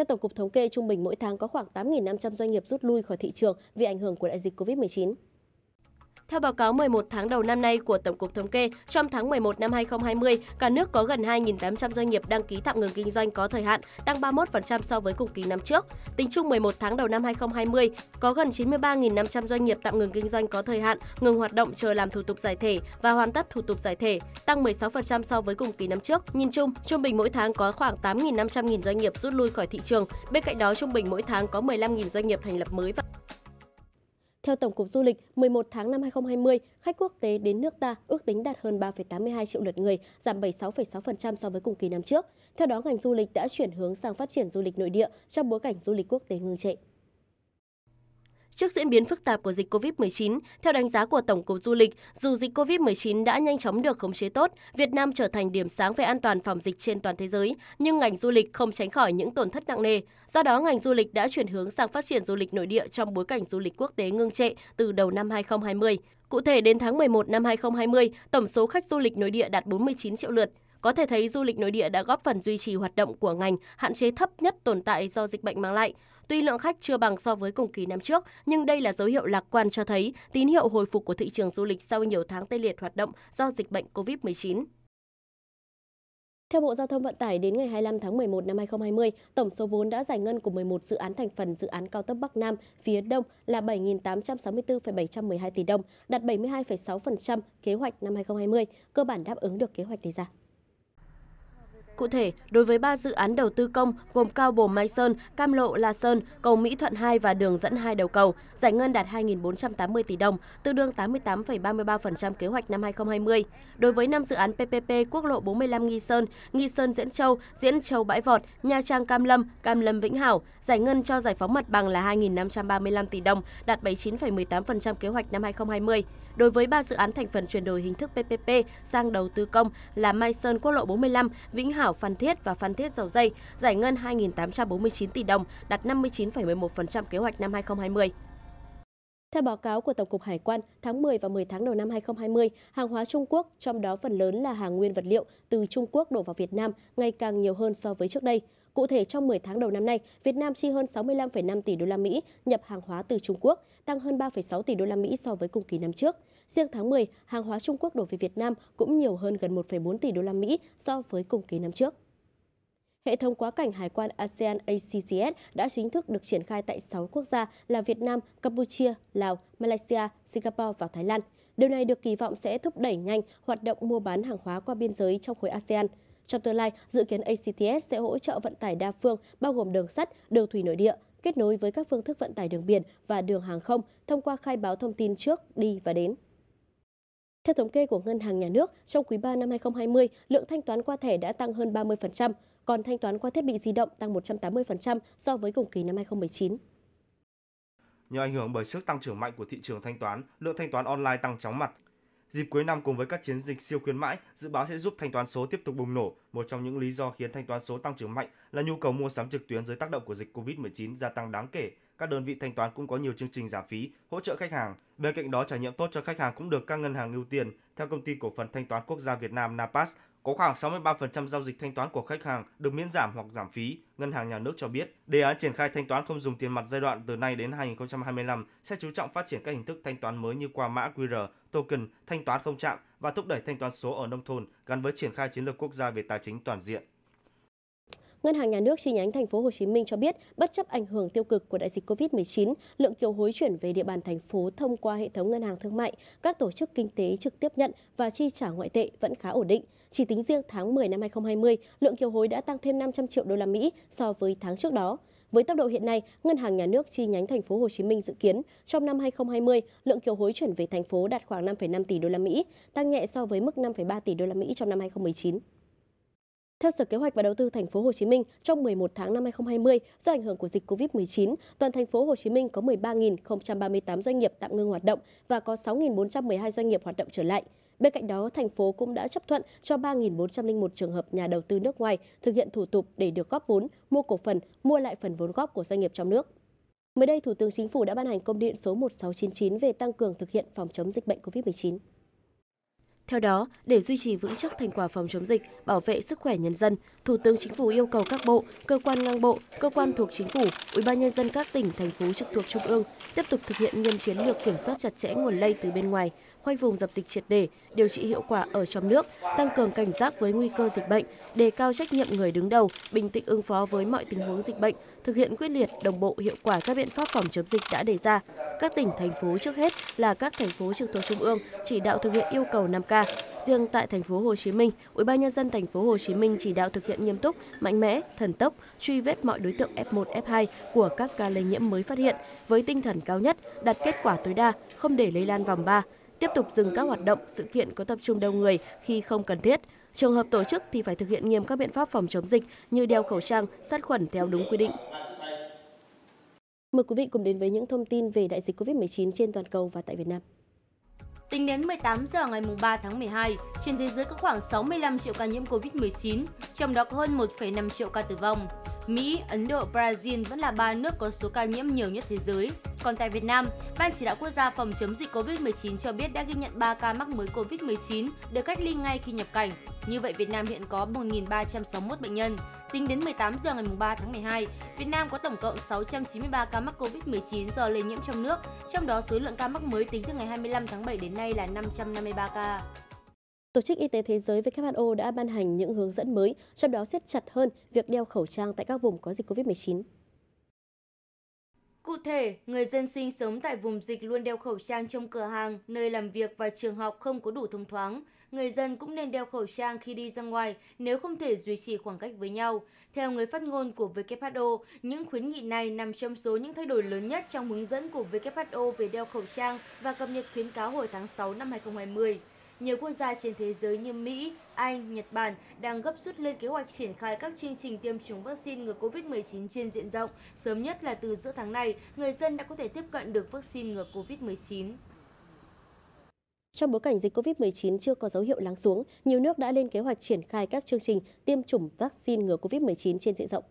Theo Tổng cục Thống kê, trung bình mỗi tháng có khoảng 8.500 doanh nghiệp rút lui khỏi thị trường vì ảnh hưởng của đại dịch COVID-19. Theo báo cáo 11 tháng đầu năm nay của Tổng cục Thống kê, trong tháng 11 năm 2020, cả nước có gần 2.800 doanh nghiệp đăng ký tạm ngừng kinh doanh có thời hạn, tăng 31% so với cùng kỳ năm trước. Tính chung 11 tháng đầu năm 2020, có gần 93.500 doanh nghiệp tạm ngừng kinh doanh có thời hạn, ngừng hoạt động chờ làm thủ tục giải thể và hoàn tất thủ tục giải thể, tăng 16% so với cùng kỳ năm trước. Nhìn chung, trung bình mỗi tháng có khoảng 8.500.000 doanh nghiệp rút lui khỏi thị trường. Bên cạnh đó, trung bình mỗi tháng có 15.000 doanh nghiệp thành lập mới và theo Tổng cục Du lịch, 11 tháng năm 2020, khách quốc tế đến nước ta ước tính đạt hơn 3,82 triệu lượt người, giảm 76,6% so với cùng kỳ năm trước. Theo đó, ngành du lịch đã chuyển hướng sang phát triển du lịch nội địa trong bối cảnh du lịch quốc tế ngưng trệ. Trước diễn biến phức tạp của dịch COVID-19, theo đánh giá của Tổng cục Du lịch, dù dịch COVID-19 đã nhanh chóng được khống chế tốt, Việt Nam trở thành điểm sáng về an toàn phòng dịch trên toàn thế giới, nhưng ngành du lịch không tránh khỏi những tổn thất nặng nề. Do đó, ngành du lịch đã chuyển hướng sang phát triển du lịch nội địa trong bối cảnh du lịch quốc tế ngưng trệ từ đầu năm 2020. Cụ thể, đến tháng 11 năm 2020, tổng số khách du lịch nội địa đạt 49 triệu lượt. Có thể thấy du lịch nội địa đã góp phần duy trì hoạt động của ngành, hạn chế thấp nhất tồn tại do dịch bệnh mang lại. Tuy lượng khách chưa bằng so với cùng kỳ năm trước, nhưng đây là dấu hiệu lạc quan cho thấy tín hiệu hồi phục của thị trường du lịch sau nhiều tháng tê liệt hoạt động do dịch bệnh COVID-19. Theo Bộ Giao thông Vận tải, đến ngày 25 tháng 11 năm 2020, tổng số vốn đã giải ngân của 11 dự án thành phần dự án cao tốc Bắc Nam phía Đông là 7.864,712 tỷ đồng, đạt 72,6% kế hoạch năm 2020, cơ bản đáp ứng được kế hoạch đề ra. Cụ thể, đối với 3 dự án đầu tư công gồm Cao Bồ Mai Sơn, Cam Lộ La Sơn, cầu Mỹ Thuận 2 và đường dẫn hai đầu cầu, giải ngân đạt 2.480 tỷ đồng, tương đương 88,33% kế hoạch năm 2020. Đối với 5 dự án PPP quốc lộ 45 Nghi Sơn, Nghi Sơn Diễn Châu, Diễn Châu Bãi Vọt, Nha Trang Cam Lâm, Cam Lâm Vĩnh Hảo, giải ngân cho giải phóng mặt bằng là 2.535 tỷ đồng, đạt 79,18% kế hoạch năm 2020. Đối với ba dự án thành phần chuyển đổi hình thức PPP sang đầu tư công là Mai Sơn Quốc lộ 45, Vĩnh Hảo Phan Thiết và Phan Thiết Dầu Dây, giải ngân 2.849 tỷ đồng, đạt 59,11% kế hoạch năm 2020. Theo báo cáo của Tổng cục Hải quan, tháng 10 và 10 tháng đầu năm 2020, hàng hóa Trung Quốc, trong đó phần lớn là hàng nguyên vật liệu từ Trung Quốc đổ vào Việt Nam, ngày càng nhiều hơn so với trước đây. Cụ thể trong 10 tháng đầu năm nay, Việt Nam chi hơn 65,5 tỷ đô la Mỹ nhập hàng hóa từ Trung Quốc, tăng hơn 3,6 tỷ đô la Mỹ so với cùng kỳ năm trước. Riêng tháng 10, hàng hóa Trung Quốc đổ về Việt Nam cũng nhiều hơn gần 1,4 tỷ đô la Mỹ so với cùng kỳ năm trước. Hệ thống quá cảnh hải quan ASEAN ACCS đã chính thức được triển khai tại 6 quốc gia là Việt Nam, Campuchia, Lào, Malaysia, Singapore và Thái Lan. Điều này được kỳ vọng sẽ thúc đẩy nhanh hoạt động mua bán hàng hóa qua biên giới trong khối ASEAN. Trong tương lai, dự kiến ACTS sẽ hỗ trợ vận tải đa phương, bao gồm đường sắt, đường thủy nội địa, kết nối với các phương thức vận tải đường biển và đường hàng không thông qua khai báo thông tin trước, đi và đến. Theo thống kê của Ngân hàng Nhà nước, trong quý 3 năm 2020, lượng thanh toán qua thẻ đã tăng hơn 30%, còn thanh toán qua thiết bị di động tăng 180% so với cùng kỳ năm 2019. Nhờ ảnh hưởng bởi sức tăng trưởng mạnh của thị trường thanh toán, lượng thanh toán online tăng chóng mặt, Dịp cuối năm cùng với các chiến dịch siêu khuyến mãi, dự báo sẽ giúp thanh toán số tiếp tục bùng nổ. Một trong những lý do khiến thanh toán số tăng trưởng mạnh là nhu cầu mua sắm trực tuyến dưới tác động của dịch Covid-19 gia tăng đáng kể. Các đơn vị thanh toán cũng có nhiều chương trình giảm phí, hỗ trợ khách hàng. Bên cạnh đó, trải nghiệm tốt cho khách hàng cũng được các ngân hàng ưu tiên. Theo công ty cổ phần thanh toán quốc gia Việt Nam Napas, có khoảng 63% giao dịch thanh toán của khách hàng được miễn giảm hoặc giảm phí, Ngân hàng Nhà nước cho biết. Đề án triển khai thanh toán không dùng tiền mặt giai đoạn từ nay đến 2025 sẽ chú trọng phát triển các hình thức thanh toán mới như qua mã QR, token, thanh toán không chạm và thúc đẩy thanh toán số ở nông thôn gắn với triển khai chiến lược quốc gia về tài chính toàn diện. Ngân hàng Nhà nước chi nhánh thành phố Hồ Chí Minh cho biết, bất chấp ảnh hưởng tiêu cực của đại dịch Covid-19, lượng kiều hối chuyển về địa bàn thành phố thông qua hệ thống ngân hàng thương mại, các tổ chức kinh tế trực tiếp nhận và chi trả ngoại tệ vẫn khá ổn định. Chỉ tính riêng tháng 10 năm 2020, lượng kiều hối đã tăng thêm 500 triệu đô la Mỹ so với tháng trước đó. Với tốc độ hiện nay, Ngân hàng Nhà nước chi nhánh thành phố Hồ Chí Minh dự kiến trong năm 2020, lượng kiều hối chuyển về thành phố đạt khoảng 5,5 tỷ đô la Mỹ, tăng nhẹ so với mức 5,3 tỷ đô la Mỹ trong năm 2019. Theo Sở Kế hoạch và Đầu tư thành phố Hồ Chí Minh, trong 11 tháng năm 2020 do ảnh hưởng của dịch Covid-19, toàn thành phố Hồ Chí Minh có 13.038 doanh nghiệp tạm ngưng hoạt động và có 6.412 doanh nghiệp hoạt động trở lại. Bên cạnh đó, thành phố cũng đã chấp thuận cho 3.401 trường hợp nhà đầu tư nước ngoài thực hiện thủ tục để được góp vốn, mua cổ phần, mua lại phần vốn góp của doanh nghiệp trong nước. Mới đây, Thủ tướng Chính phủ đã ban hành công điện số 1699 về tăng cường thực hiện phòng chống dịch bệnh COVID-19. Theo đó, để duy trì vững chắc thành quả phòng chống dịch, bảo vệ sức khỏe nhân dân, Thủ tướng Chính phủ yêu cầu các bộ, cơ quan ngang bộ, cơ quan thuộc chính phủ, Ủy ban nhân dân các tỉnh thành phố trực thuộc trung ương tiếp tục thực hiện nghiêm chiến lược kiểm soát chặt chẽ nguồn lây từ bên ngoài, khoanh vùng dập dịch triệt để, điều trị hiệu quả ở trong nước, tăng cường cảnh giác với nguy cơ dịch bệnh, đề cao trách nhiệm người đứng đầu, bình tĩnh ứng phó với mọi tình huống dịch bệnh, thực hiện quyết liệt, đồng bộ, hiệu quả các biện pháp phòng chống dịch đã đề ra. Các tỉnh, thành phố trước hết là các thành phố trực thuộc trung ương chỉ đạo thực hiện yêu cầu 5K. Riêng tại thành phố Hồ Chí Minh, Ủy ban nhân dân thành phố Hồ Chí Minh chỉ đạo thực hiện nghiêm túc, mạnh mẽ, thần tốc, truy vết mọi đối tượng F1, F2 của các ca lây nhiễm mới phát hiện với tinh thần cao nhất, đạt kết quả tối đa, không để lây lan vòng 3, tiếp tục dừng các hoạt động, sự kiện có tập trung đông người khi không cần thiết. Trường hợp tổ chức thì phải thực hiện nghiêm các biện pháp phòng chống dịch như đeo khẩu trang, sát khuẩn theo đúng quy định. Mời quý vị cùng đến với những thông tin về đại dịch COVID-19 trên toàn cầu và tại Việt Nam. Tính đến 18 giờ ngày 3 tháng 12, trên thế giới có khoảng 65 triệu ca nhiễm COVID-19, trong đó có hơn 1,5 triệu ca tử vong. Mỹ, Ấn Độ, Brazil vẫn là ba nước có số ca nhiễm nhiều nhất thế giới. Còn tại Việt Nam, Ban chỉ đạo quốc gia phòng chống dịch COVID-19 cho biết đã ghi nhận 3 ca mắc mới COVID-19 được cách ly ngay khi nhập cảnh. Như vậy, Việt Nam hiện có 1.361 bệnh nhân. Tính đến 18 giờ ngày 3 tháng 12, Việt Nam có tổng cộng 693 ca mắc COVID-19 do lây nhiễm trong nước, trong đó số lượng ca mắc mới tính từ ngày 25 tháng 7 đến nay là 553 ca. Tổ chức Y tế Thế giới WHO đã ban hành những hướng dẫn mới, trong đó siết chặt hơn việc đeo khẩu trang tại các vùng có dịch COVID-19. Cụ thể, người dân sinh sống tại vùng dịch luôn đeo khẩu trang trong cửa hàng, nơi làm việc và trường học không có đủ thông thoáng. Người dân cũng nên đeo khẩu trang khi đi ra ngoài nếu không thể duy trì khoảng cách với nhau. Theo người phát ngôn của WHO, những khuyến nghị này nằm trong số những thay đổi lớn nhất trong hướng dẫn của WHO về đeo khẩu trang và cập nhật khuyến cáo hồi tháng 6 năm 2020 nhiều quốc gia trên thế giới như Mỹ, Anh, Nhật Bản đang gấp rút lên kế hoạch triển khai các chương trình tiêm chủng vaccine ngừa COVID-19 trên diện rộng. Sớm nhất là từ giữa tháng này, người dân đã có thể tiếp cận được vaccine ngừa COVID-19. Trong bối cảnh dịch COVID-19 chưa có dấu hiệu lắng xuống, nhiều nước đã lên kế hoạch triển khai các chương trình tiêm chủng vaccine ngừa COVID-19 trên diện rộng.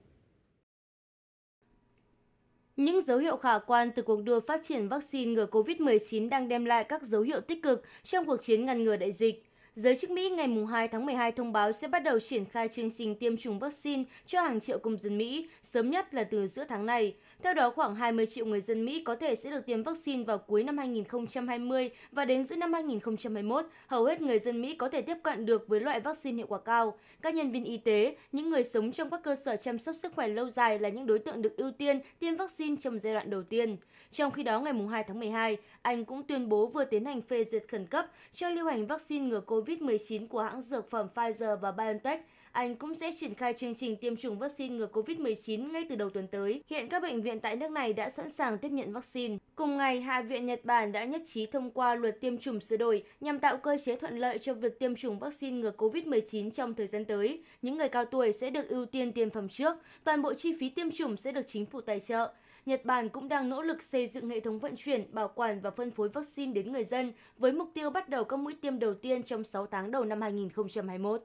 Những dấu hiệu khả quan từ cuộc đua phát triển vaccine ngừa COVID-19 đang đem lại các dấu hiệu tích cực trong cuộc chiến ngăn ngừa đại dịch. Giới chức Mỹ ngày 2 tháng 12 thông báo sẽ bắt đầu triển khai chương trình tiêm chủng vaccine cho hàng triệu công dân Mỹ, sớm nhất là từ giữa tháng này. Theo đó, khoảng 20 triệu người dân Mỹ có thể sẽ được tiêm vaccine vào cuối năm 2020 và đến giữa năm 2021, hầu hết người dân Mỹ có thể tiếp cận được với loại vaccine hiệu quả cao. Các nhân viên y tế, những người sống trong các cơ sở chăm sóc sức khỏe lâu dài là những đối tượng được ưu tiên tiêm vaccine trong giai đoạn đầu tiên. Trong khi đó, ngày 2 tháng 12, Anh cũng tuyên bố vừa tiến hành phê duyệt khẩn cấp cho lưu hành vaccine ngừa COVID COVID-19 của hãng dược phẩm Pfizer và BioNTech, anh cũng sẽ triển khai chương trình tiêm chủng vaccine ngừa COVID-19 ngay từ đầu tuần tới. Hiện các bệnh viện tại nước này đã sẵn sàng tiếp nhận vaccine. Cùng ngày, Hạ viện Nhật Bản đã nhất trí thông qua luật tiêm chủng sửa đổi nhằm tạo cơ chế thuận lợi cho việc tiêm chủng vaccine ngừa COVID-19 trong thời gian tới. Những người cao tuổi sẽ được ưu tiên tiêm phòng trước, toàn bộ chi phí tiêm chủng sẽ được chính phủ tài trợ. Nhật Bản cũng đang nỗ lực xây dựng hệ thống vận chuyển, bảo quản và phân phối vaccine đến người dân với mục tiêu bắt đầu các mũi tiêm đầu tiên trong 6 tháng đầu năm 2021.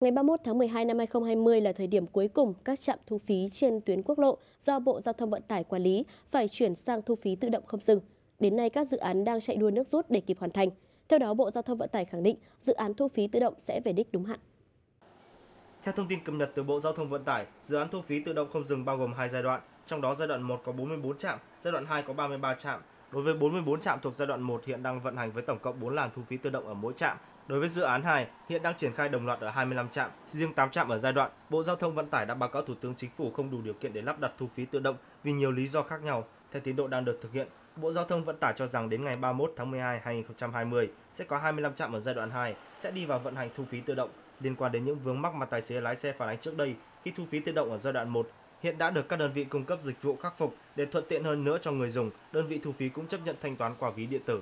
Ngày 31 tháng 12 năm 2020 là thời điểm cuối cùng các trạm thu phí trên tuyến quốc lộ do Bộ Giao thông Vận tải quản lý phải chuyển sang thu phí tự động không dừng. Đến nay các dự án đang chạy đua nước rút để kịp hoàn thành. Theo đó, Bộ Giao thông Vận tải khẳng định dự án thu phí tự động sẽ về đích đúng hạn. Theo thông tin cập nhật từ Bộ Giao thông Vận tải, dự án thu phí tự động không dừng bao gồm hai giai đoạn, trong đó giai đoạn 1 có 44 trạm, giai đoạn 2 có 33 trạm. Đối với 44 trạm thuộc giai đoạn 1 hiện đang vận hành với tổng cộng 4 làn thu phí tự động ở mỗi trạm. Đối với dự án 2, hiện đang triển khai đồng loạt ở 25 trạm, riêng 8 trạm ở giai đoạn, Bộ Giao thông Vận tải đã báo cáo Thủ tướng Chính phủ không đủ điều kiện để lắp đặt thu phí tự động vì nhiều lý do khác nhau. Theo tiến độ đang được thực hiện, Bộ Giao thông Vận tải cho rằng đến ngày 31 tháng 12 2020 sẽ có 25 trạm ở giai đoạn 2 sẽ đi vào vận hành thu phí tự động liên quan đến những vướng mắc mà tài xế lái xe phản ánh trước đây khi thu phí tự động ở giai đoạn 1 hiện đã được các đơn vị cung cấp dịch vụ khắc phục để thuận tiện hơn nữa cho người dùng, đơn vị thu phí cũng chấp nhận thanh toán qua ví điện tử.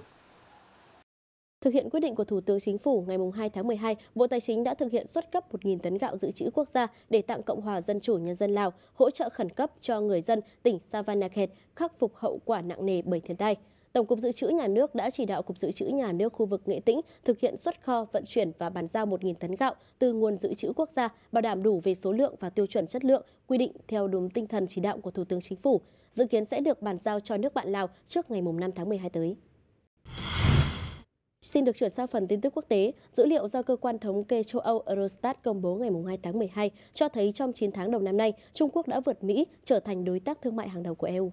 Thực hiện quyết định của Thủ tướng Chính phủ ngày 2 tháng 12, Bộ Tài chính đã thực hiện xuất cấp 1.000 tấn gạo dự trữ quốc gia để tặng Cộng hòa Dân chủ Nhân dân Lào, hỗ trợ khẩn cấp cho người dân tỉnh Savanakhet khắc phục hậu quả nặng nề bởi thiên tai. Tổng cục Dự trữ Nhà nước đã chỉ đạo Cục Dự trữ Nhà nước khu vực Nghệ Tĩnh thực hiện xuất kho, vận chuyển và bàn giao 1.000 tấn gạo từ nguồn dự trữ quốc gia, bảo đảm đủ về số lượng và tiêu chuẩn chất lượng quy định theo đúng tinh thần chỉ đạo của Thủ tướng Chính phủ. Dự kiến sẽ được bàn giao cho nước bạn Lào trước ngày 5 tháng 12 tới. Xin được chuyển sang phần tin tức quốc tế. Dữ liệu do cơ quan thống kê châu Âu Eurostat công bố ngày 2 tháng 12 cho thấy trong 9 tháng đầu năm nay, Trung Quốc đã vượt Mỹ trở thành đối tác thương mại hàng đầu của EU.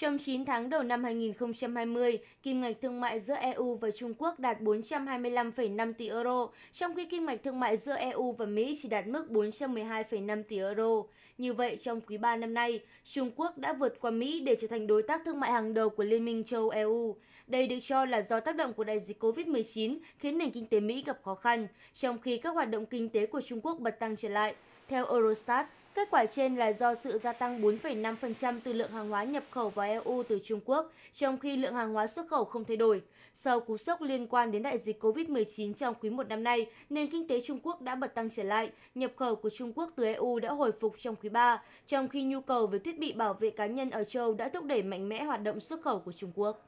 Trong 9 tháng đầu năm 2020, kim ngạch thương mại giữa EU và Trung Quốc đạt 425,5 tỷ euro, trong khi kim ngạch thương mại giữa EU và Mỹ chỉ đạt mức 412,5 tỷ euro. Như vậy, trong quý 3 năm nay, Trung Quốc đã vượt qua Mỹ để trở thành đối tác thương mại hàng đầu của Liên minh châu EU. Đây được cho là do tác động của đại dịch COVID-19 khiến nền kinh tế Mỹ gặp khó khăn, trong khi các hoạt động kinh tế của Trung Quốc bật tăng trở lại. Theo Eurostat, Kết quả trên là do sự gia tăng 4,5% từ lượng hàng hóa nhập khẩu vào EU từ Trung Quốc, trong khi lượng hàng hóa xuất khẩu không thay đổi. Sau cú sốc liên quan đến đại dịch COVID-19 trong quý một năm nay, nền kinh tế Trung Quốc đã bật tăng trở lại, nhập khẩu của Trung Quốc từ EU đã hồi phục trong quý 3, trong khi nhu cầu về thiết bị bảo vệ cá nhân ở châu đã thúc đẩy mạnh mẽ hoạt động xuất khẩu của Trung Quốc.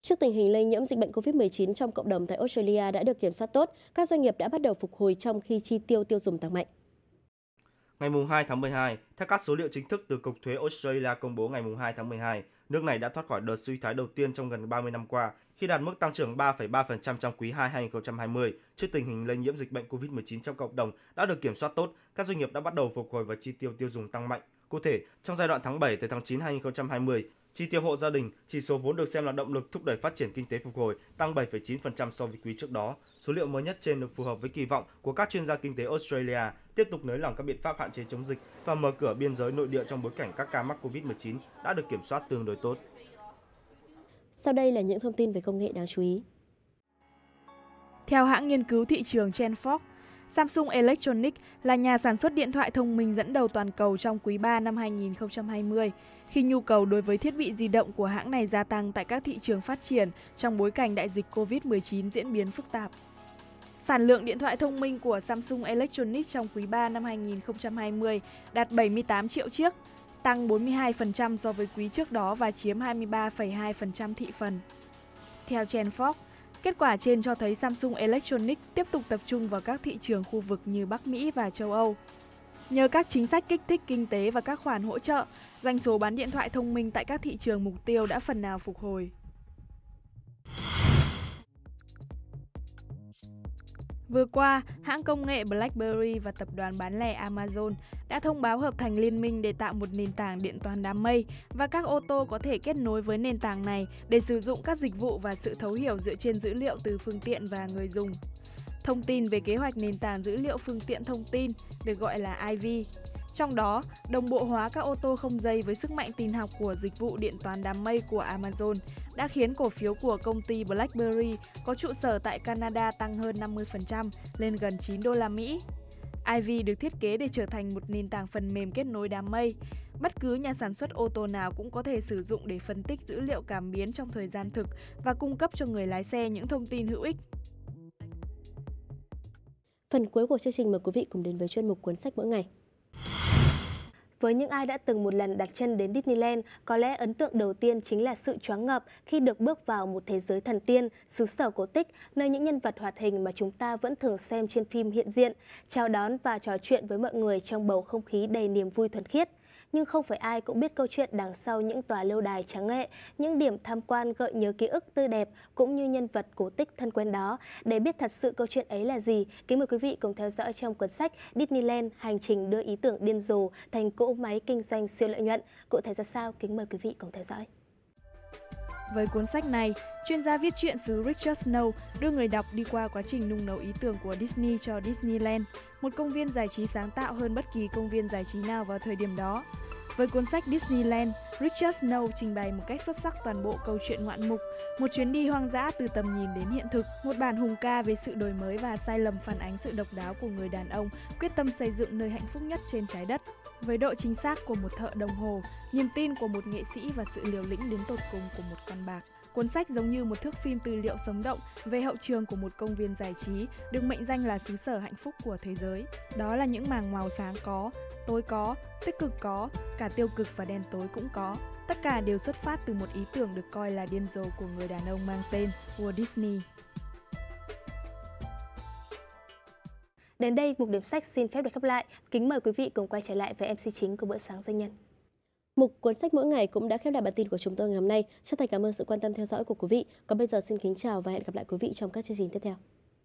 Trước tình hình lây nhiễm dịch bệnh COVID-19 trong cộng đồng tại Australia đã được kiểm soát tốt, các doanh nghiệp đã bắt đầu phục hồi trong khi chi tiêu tiêu dùng tăng mạnh. Ngày 2 tháng 12, theo các số liệu chính thức từ Cục Thuế Australia công bố ngày 2 tháng 12, nước này đã thoát khỏi đợt suy thoái đầu tiên trong gần 30 năm qua khi đạt mức tăng trưởng 3,3% trong quý 2 2020 trước tình hình lây nhiễm dịch bệnh COVID-19 trong cộng đồng đã được kiểm soát tốt, các doanh nghiệp đã bắt đầu phục hồi và chi tiêu tiêu dùng tăng mạnh. Cụ thể, trong giai đoạn tháng 7 tới tháng 9 2020, chi tiêu hộ gia đình, chỉ số vốn được xem là động lực thúc đẩy phát triển kinh tế phục hồi, tăng 7,9% so với quý trước đó. Số liệu mới nhất trên được phù hợp với kỳ vọng của các chuyên gia kinh tế Australia tiếp tục nới lỏng các biện pháp hạn chế chống dịch và mở cửa biên giới nội địa trong bối cảnh các ca mắc COVID-19 đã được kiểm soát tương đối tốt. Sau đây là những thông tin về công nghệ đáng chú ý. Theo hãng nghiên cứu thị trường Genfox, Samsung Electronics là nhà sản xuất điện thoại thông minh dẫn đầu toàn cầu trong quý 3 năm 2020, khi nhu cầu đối với thiết bị di động của hãng này gia tăng tại các thị trường phát triển trong bối cảnh đại dịch COVID-19 diễn biến phức tạp. Sản lượng điện thoại thông minh của Samsung Electronics trong quý 3 năm 2020 đạt 78 triệu chiếc, tăng 42% so với quý trước đó và chiếm 23,2% thị phần. Theo Chen Fox, kết quả trên cho thấy Samsung Electronics tiếp tục tập trung vào các thị trường khu vực như Bắc Mỹ và châu Âu. Nhờ các chính sách kích thích kinh tế và các khoản hỗ trợ, doanh số bán điện thoại thông minh tại các thị trường mục tiêu đã phần nào phục hồi. Vừa qua, hãng công nghệ BlackBerry và tập đoàn bán lẻ Amazon đã thông báo hợp thành liên minh để tạo một nền tảng điện toán đám mây và các ô tô có thể kết nối với nền tảng này để sử dụng các dịch vụ và sự thấu hiểu dựa trên dữ liệu từ phương tiện và người dùng. Thông tin về kế hoạch nền tảng dữ liệu phương tiện thông tin được gọi là IV. Trong đó, đồng bộ hóa các ô tô không dây với sức mạnh tin học của dịch vụ điện toán đám mây của Amazon đã khiến cổ phiếu của công ty BlackBerry có trụ sở tại Canada tăng hơn 50% lên gần 9 đô la Mỹ. Ivy được thiết kế để trở thành một nền tảng phần mềm kết nối đám mây. Bất cứ nhà sản xuất ô tô nào cũng có thể sử dụng để phân tích dữ liệu cảm biến trong thời gian thực và cung cấp cho người lái xe những thông tin hữu ích. Phần cuối của chương trình mời quý vị cùng đến với chuyên mục cuốn sách mỗi ngày. Với những ai đã từng một lần đặt chân đến Disneyland, có lẽ ấn tượng đầu tiên chính là sự choáng ngợp khi được bước vào một thế giới thần tiên, xứ sở cổ tích, nơi những nhân vật hoạt hình mà chúng ta vẫn thường xem trên phim hiện diện, chào đón và trò chuyện với mọi người trong bầu không khí đầy niềm vui thuần khiết nhưng không phải ai cũng biết câu chuyện đằng sau những tòa lâu đài trắng nghệ, những điểm tham quan gợi nhớ ký ức tươi đẹp cũng như nhân vật cổ tích thân quen đó. Để biết thật sự câu chuyện ấy là gì, kính mời quý vị cùng theo dõi trong cuốn sách Disneyland Hành trình đưa ý tưởng điên rồ thành cỗ máy kinh doanh siêu lợi nhuận. Cụ thể ra sao, kính mời quý vị cùng theo dõi. Với cuốn sách này, chuyên gia viết truyện xứ Richard Snow đưa người đọc đi qua quá trình nung nấu ý tưởng của Disney cho Disneyland, một công viên giải trí sáng tạo hơn bất kỳ công viên giải trí nào vào thời điểm đó. Với cuốn sách Disneyland, Richard Snow trình bày một cách xuất sắc toàn bộ câu chuyện ngoạn mục, một chuyến đi hoang dã từ tầm nhìn đến hiện thực, một bản hùng ca về sự đổi mới và sai lầm phản ánh sự độc đáo của người đàn ông quyết tâm xây dựng nơi hạnh phúc nhất trên trái đất. Với độ chính xác của một thợ đồng hồ, niềm tin của một nghệ sĩ và sự liều lĩnh đến tột cùng của một con bạc. Cuốn sách giống như một thước phim tư liệu sống động về hậu trường của một công viên giải trí được mệnh danh là xứ sở hạnh phúc của thế giới. Đó là những màng màu sáng có, tối có, tích cực có, cả tiêu cực và đen tối cũng có. Tất cả đều xuất phát từ một ý tưởng được coi là điên rồ của người đàn ông mang tên Walt Disney. Đến đây, mục điểm sách xin phép được khép lại. Kính mời quý vị cùng quay trở lại với MC chính của bữa sáng doanh nhân. Mục cuốn sách mỗi ngày cũng đã khép lại bản tin của chúng tôi ngày hôm nay. Chân thành cảm ơn sự quan tâm theo dõi của quý vị. Còn bây giờ xin kính chào và hẹn gặp lại quý vị trong các chương trình tiếp theo.